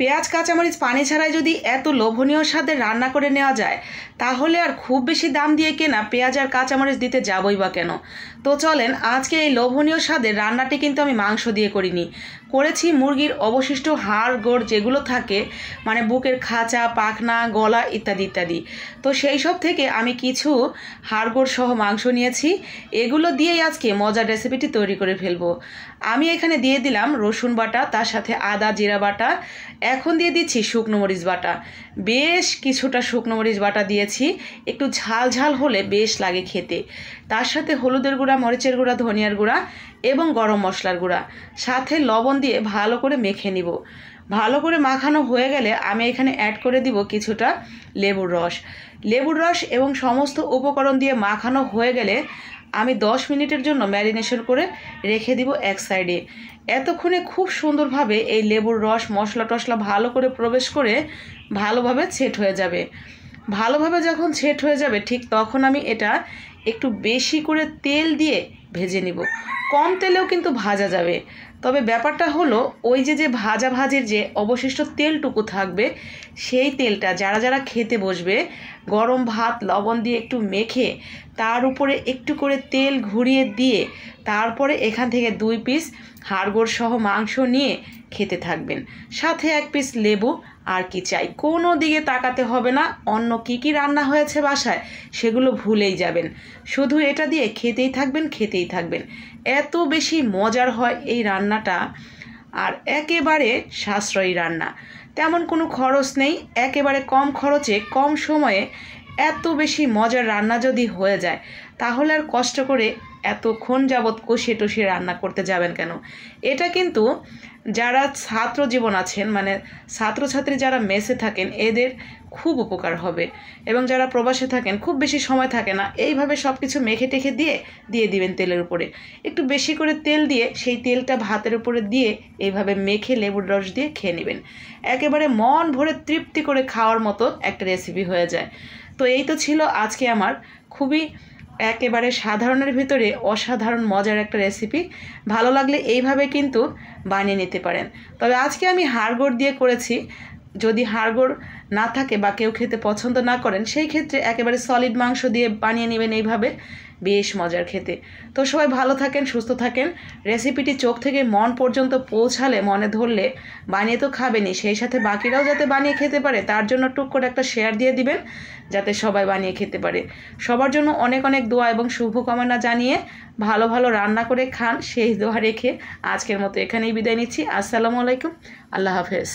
পেঁয়াজ কাঁচামরিচ পানি ছাড়াই যদি এত লোভনীয় স্বাদে রান্না করে নেওয়া যায় তাহলে আর খুব বেশি দাম দিয়ে কেনা পেঁয়াজ আর কাঁচামরিচ দিতে যাবই বা কেন তো চলেন আজকে এই লোভনীয় স্বাদের রান্নাটি কিন্তু আমি মাংস দিয়ে করিনি করেছি মুরগির অবশিষ্ট হাড় গোড় যেগুলো থাকে মানে বুকের খাঁচা পাখনা গলা ইত্যাদি ইত্যাদি তো সেই সব থেকে আমি কিছু হাড় গোড় সহ মাংস নিয়েছি এগুলো দিয়েই আজকে মজার রেসিপিটি তৈরি করে ফেলবো আমি এখানে দিয়ে দিলাম রসুন বাটা তার সাথে আদা জিরা বাটা এখন দিয়ে দিচ্ছি শুকনো মরিচ বাটা বেশ কিছুটা শুকনো মরিচ বাটা দিয়েছি একটু ঝাল ঝাল হলে বেশ লাগে খেতে তার সাথে হলুদের গুঁড়া মরিচের গুঁড়া ধনিয়ার গুঁড়া এবং গরম মশলার গুঁড়া সাথে লবণ দিয়ে ভালো করে মেখে নিব ভালো করে মাখানো হয়ে গেলে আমি এখানে অ্যাড করে দিব কিছুটা লেবুর রস লেবুর রস এবং সমস্ত উপকরণ দিয়ে মাখানো হয়ে গেলে আমি 10 মিনিটের জন্য ম্যারিনেশন করে রেখে দিব এক সাইডে এতক্ষণে খুব সুন্দরভাবে এই লেবুর রস মশলা টশলা ভালো করে প্রবেশ করে ভালোভাবে ছেট হয়ে যাবে ভালোভাবে যখন ছেট হয়ে যাবে ঠিক তখন আমি এটা একটু বেশি করে তেল দিয়ে ভেজে নিব কম তেলেও কিন্তু ভাজা যাবে তবে ব্যাপারটা হলো ওই যে যে ভাজা ভাজের যে অবশিষ্ট তেলটুকু থাকবে সেই তেলটা যারা যারা খেতে বসবে গরম ভাত লবণ দিয়ে একটু মেখে তার উপরে একটু করে তেল ঘুরিয়ে দিয়ে তারপরে এখান থেকে দুই পিস হাড়গোড় সহ মাংস নিয়ে খেতে থাকবেন সাথে এক পিস লেবু আর কি চাই কোনো দিকে তাকাতে হবে না অন্য কি কি রান্না হয়েছে বাসায় সেগুলো ভুলেই যাবেন শুধু এটা দিয়ে খেতেই থাকবেন খেতেই থাকবেন এত বেশি মজার হয় এই রান্নাটা আর একেবারে সাশ্রয়ী রান্না তেমন কোনো খরচ নেই একেবারে কম খরচে কম সময়ে এত বেশি মজার রান্না যদি হয়ে যায় তাহলে আর কষ্ট করে এতক্ষণ যাবৎ কষে টষে রান্না করতে যাবেন কেন এটা কিন্তু যারা ছাত্র জীবন আছেন মানে ছাত্রছাত্রী যারা মেসে থাকেন এদের খুব উপকার হবে এবং যারা প্রবাসে থাকেন খুব বেশি সময় থাকে না এইভাবে সব কিছু মেখে টেখে দিয়ে দিয়ে দিবেন তেলের উপরে একটু বেশি করে তেল দিয়ে সেই তেলটা ভাতের উপরে দিয়ে এইভাবে মেখে লেবুর রস দিয়ে খেয়ে নেবেন একেবারে মন ভরে তৃপ্তি করে খাওয়ার মতো একটা রেসিপি হয়ে যায় তো এই তো ছিল আজকে আমার খুবই একেবারে সাধারণের ভিতরে অসাধারণ মজার একটা রেসিপি ভালো লাগলে এইভাবে কিন্তু বানিয়ে নিতে পারেন তবে আজকে আমি হাড়গোড় দিয়ে করেছি যদি হাড়গোড় না থাকে বা কেউ খেতে পছন্দ না করেন সেই ক্ষেত্রে একেবারে সলিড মাংস দিয়ে বানিয়ে নেবেন এইভাবে বেশ মজার খেতে তো সবাই ভালো থাকেন সুস্থ থাকেন রেসিপিটি চোখ থেকে মন পর্যন্ত পৌঁছালে মনে ধরলে বানিয়ে তো খাবেনই সেই সাথে বাকিরাও যাতে বানিয়ে খেতে পারে তার জন্য টুক করে একটা শেয়ার দিয়ে দিবেন যাতে সবাই বানিয়ে খেতে পারে সবার জন্য অনেক অনেক দোয়া এবং শুভকামনা জানিয়ে ভালো ভালো রান্না করে খান সেই দোয়া রেখে আজকের মতো এখানেই বিদায় নিচ্ছি আসসালামু আলাইকুম আল্লাহ হাফেজ